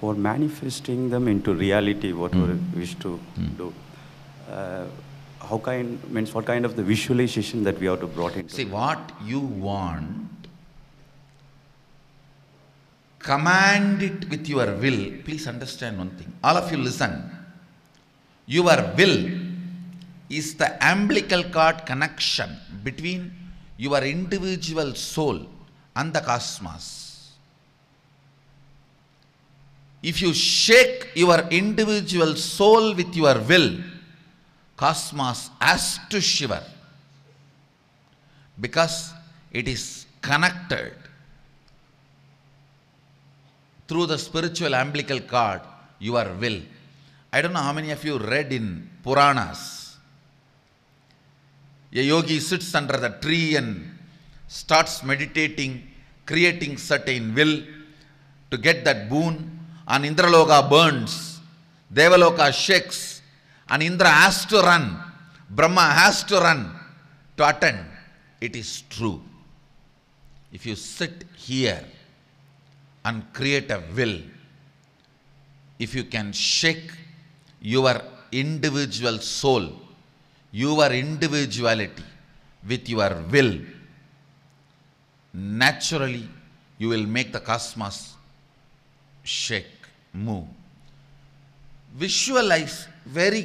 for manifesting them into reality, what mm. we hmm. wish to mm. do. Uh, how kind means what kind of the visualization that we have to brought in. See what you want. Command it with your will. Please understand one thing. All of you listen. Your will is the umbilical cord connection between your individual soul and the cosmos if you shake your individual soul with your will, cosmos has to shiver because it is connected through the spiritual umbilical cord, your will. I don't know how many of you read in Puranas. A yogi sits under the tree and starts meditating, creating certain will to get that boon and Indraloka burns, Devaloka shakes, and Indra has to run, Brahma has to run to attend. It is true. If you sit here and create a will, if you can shake your individual soul, your individuality with your will, naturally you will make the cosmos shake move. Visualize very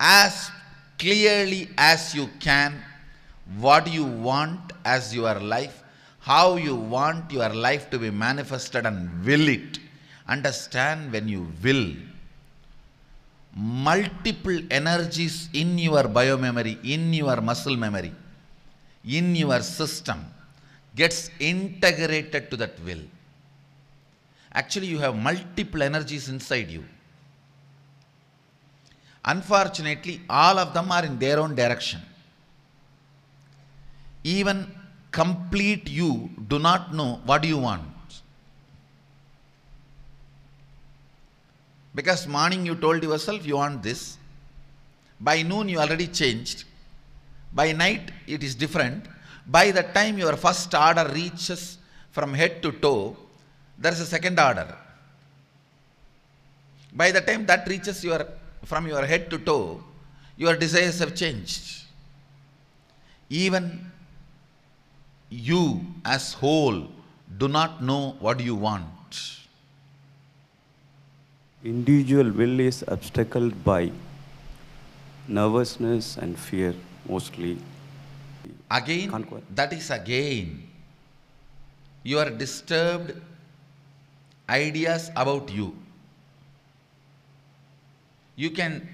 as clearly as you can what you want as your life, how you want your life to be manifested and will it. Understand when you will. Multiple energies in your biomemory, in your muscle memory, in your system gets integrated to that will. Actually, you have multiple energies inside you. Unfortunately, all of them are in their own direction. Even complete you do not know what you want. Because morning you told yourself you want this. By noon you already changed. By night it is different. By the time your first order reaches from head to toe, there is a second order. By the time that reaches your from your head to toe, your desires have changed. Even you as whole do not know what you want. Individual will is obstacled by nervousness and fear mostly. Again, that is again. You are disturbed ideas about you. You can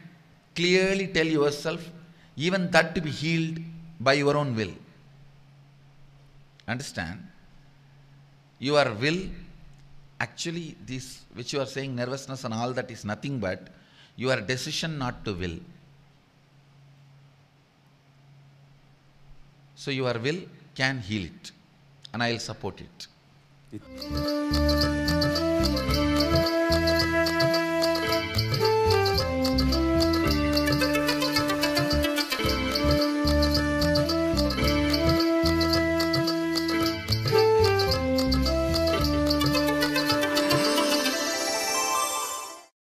clearly tell yourself even that to be healed by your own will. Understand? Your will, actually, this which you are saying, nervousness and all that is nothing but your decision not to will. So your will can heal it, and I will support it. it